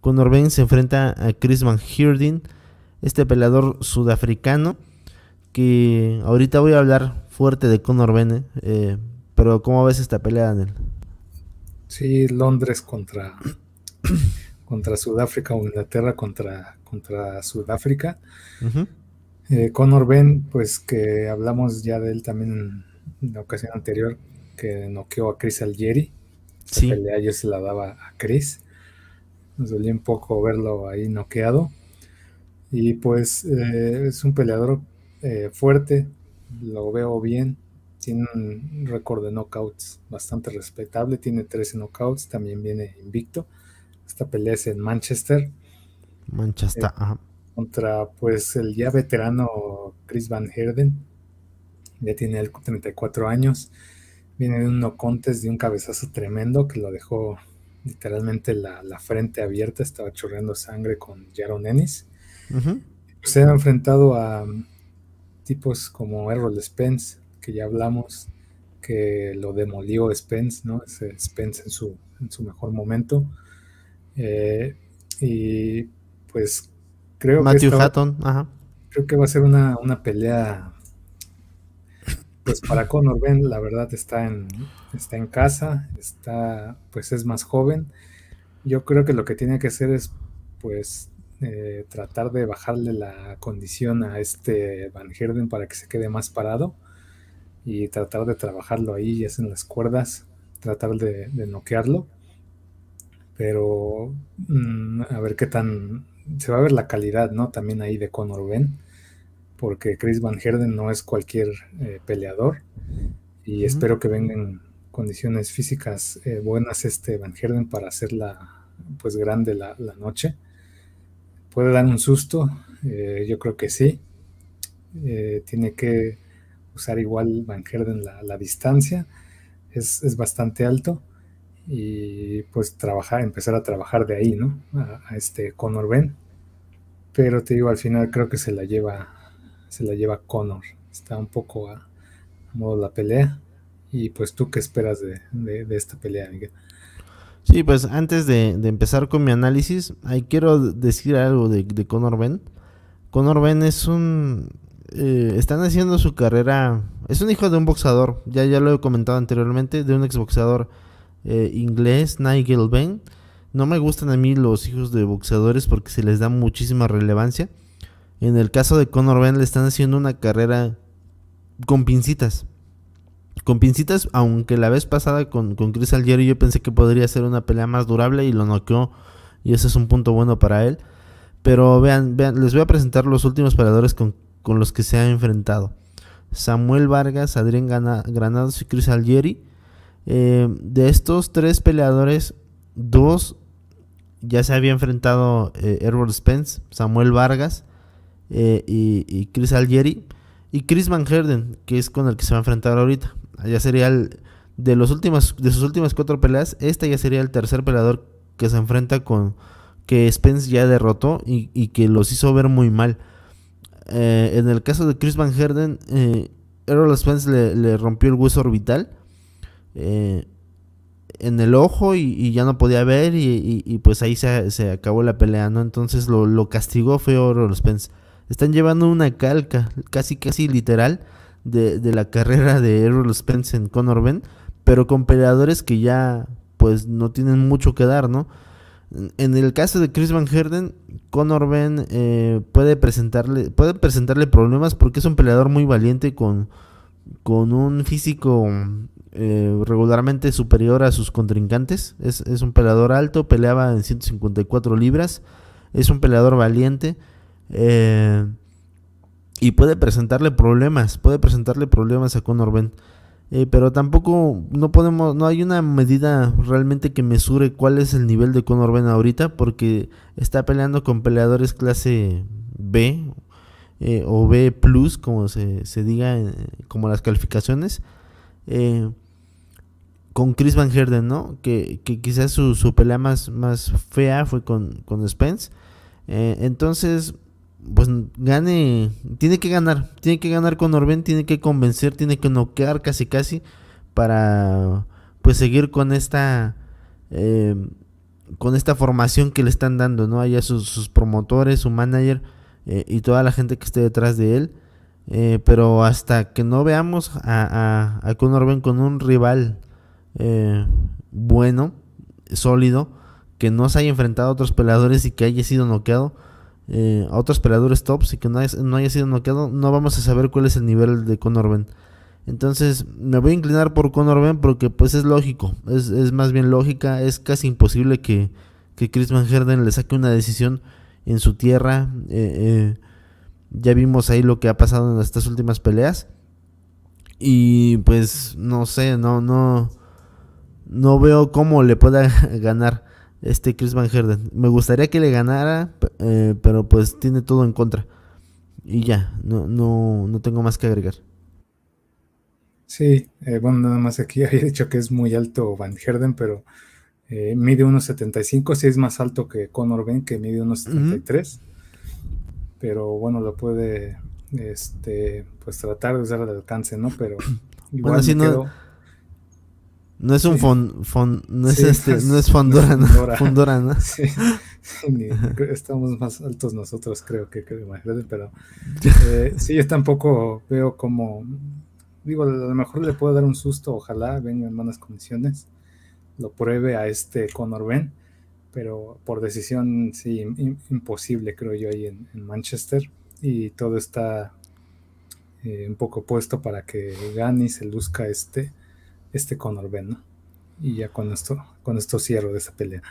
Conor Ben se enfrenta a Chris Van Heerden... este peleador sudafricano, que ahorita voy a hablar fuerte de Conor Ben, eh, pero ¿cómo ves esta pelea, Daniel? Sí, Londres contra, contra Sudáfrica o Inglaterra contra, contra Sudáfrica. Eh, Conor Ben, pues que hablamos ya de él también en la ocasión anterior, que noqueó a Chris Algeri. La pelea ayer se la daba a Chris. Nos dolía un poco verlo ahí noqueado. Y pues eh, es un peleador eh, fuerte, lo veo bien. Tiene un récord de knockouts bastante respetable, tiene 13 knockouts, también viene invicto. Esta pelea es en Manchester. Manchester, eh, Contra pues el ya veterano Chris Van Herden. Ya tiene 34 años. Viene de un no contest, de un cabezazo tremendo que lo dejó literalmente la, frente abierta, estaba chorreando sangre con Jaron Ennis. Se ha enfrentado a mm, tipos como Errol Spence, que ya hablamos, que lo demolió Spence, ¿no? Es Spence en su, en su mejor momento. Eh, y pues creo que. Matthew Hatton, Creo que va a ser una, una pelea pues para Conor Ben la verdad está en, está en casa, está, pues es más joven. Yo creo que lo que tiene que hacer es pues eh, tratar de bajarle la condición a este Van Herden para que se quede más parado y tratar de trabajarlo ahí, ya en las cuerdas, tratar de, noquearlo. Pero mm, a ver qué tan se va a ver la calidad, ¿no? También ahí de Conor Ben porque Chris Van Herden no es cualquier eh, peleador y espero que vengan condiciones físicas eh, buenas este Van Herden para hacerla pues grande la, noche. Puede dar un susto, eh, yo creo que sí. tiene que usar igual Van Herden la, distancia, es, bastante alto y pues trabajar, empezar a trabajar de ahí, ¿no? A, a este Conor Ben. Pero te digo, al final creo que se la lleva se la lleva Connor. Está un poco a, modo la pelea. Y pues tú qué esperas de, esta pelea, Miguel. Sí, pues antes de, empezar con mi análisis, ahí quiero decir algo de, Conor Ben. Conor Ben es un... Eh, están haciendo su carrera... Es un hijo de un boxeador, ya, ya lo he comentado anteriormente, de un exboxeador eh, inglés, Nigel Ben. No me gustan a mí los hijos de boxeadores porque se les da muchísima relevancia. En el caso de Conor Ben le están haciendo una carrera con pincitas. Con pincitas, aunque la vez pasada con, Chris Algieri yo pensé que podría ser una pelea más durable y lo noqueó. Y ese es un punto bueno para él. Pero vean, vean les voy a presentar los últimos peleadores con, los que se ha enfrentado. Samuel Vargas, Adrián Granados y Chris Algieri. Eh, de estos tres peleadores, dos ya se había enfrentado Errol eh, Spence, Samuel Vargas eh, y, Chris Algieri y Chris Van Herden, que es con el que se va a enfrentar ahorita. Ya sería el, de, los de sus últimas cuatro peleas, este ya sería el tercer peleador que se enfrenta con que Spence ya derrotó y, que los hizo ver muy mal. Eh, en el caso de Chris Van Herden, eh, Errol Spence le, rompió el hueso orbital eh, en el ojo y, ya no podía ver y, pues ahí se, acabó la pelea, ¿no? Entonces lo, lo castigó fue Errol Spence. Están llevando una calca, casi casi literal, de, la carrera de Errol Spence en Conor Ben, pero con peleadores que ya pues no tienen mucho que dar, ¿no? En el caso de Chris Van Herden, Conor Ben eh, puede, presentarle, presentarle problemas porque es un peleador muy valiente con, con un físico eh, regularmente superior a sus contrincantes. Es, es, un peleador alto, peleaba en 154 libras, es un peleador valiente, eh, y puede presentarle problemas, puede presentarle problemas a Conor Ben. Eh, pero tampoco no podemos no hay una medida realmente que mesure cuál es el nivel de Conor Ben ahorita porque está peleando con peleadores clase B eh, o B plus como se, diga como las calificaciones con Chris Van Herden no que, quizás su, pelea más, más fea fue con, con Spence entonces pues gane, tiene que ganar, tiene que ganar con Orben, tiene que convencer, tiene que noquear casi casi para pues seguir con esta eh, con esta formación que le están dando, ¿no? Allá sus, promotores, su manager eh, y toda la gente que esté detrás de él. Eh, pero hasta que no veamos a, a, a con un rival bueno, sólido, que no se haya enfrentado a otros peleadores y que haya sido noqueado, eh, a otros peleadores tops y que no haya, no haya sido noqueado, no vamos a saber cuál es el nivel de Conor Ben. Entonces me voy a inclinar por Conor Ben porque pues es lógico, es, más bien lógica, es casi imposible que, que Chris Van Herden le saque una decisión en su tierra. Eh, eh, ya vimos ahí lo que ha pasado en estas últimas peleas. Y pues no sé, no, no, no veo cómo le pueda ganar este Chris Van Herden. Me gustaría que le ganara, eh, pero pues tiene todo en contra. Y ya, no, no, no tengo más que agregar. Sí, eh, bueno, nada más aquí había dicho que es muy alto Van Herden, pero eh, mide 1.75, sí es más alto que Conor Ben, que mide 1.73. Uh Pero bueno, lo puede este, pues tratar de usar al alcance, ¿no? Pero igual no, no es un no es este, no es Fondorana. No Sí. Estamos más altos nosotros, creo que, pero eh, sí, yo tampoco veo como digo, a lo mejor le puedo dar un susto, ojalá venga en buenas comisiones lo pruebe a este Conor Ben, pero por decisión sí, imposible creo yo ahí en, Manchester y todo está eh, un poco puesto para que gane se luzca este este Conor Ben, Y ya con esto, con esto cierro de esa pelea.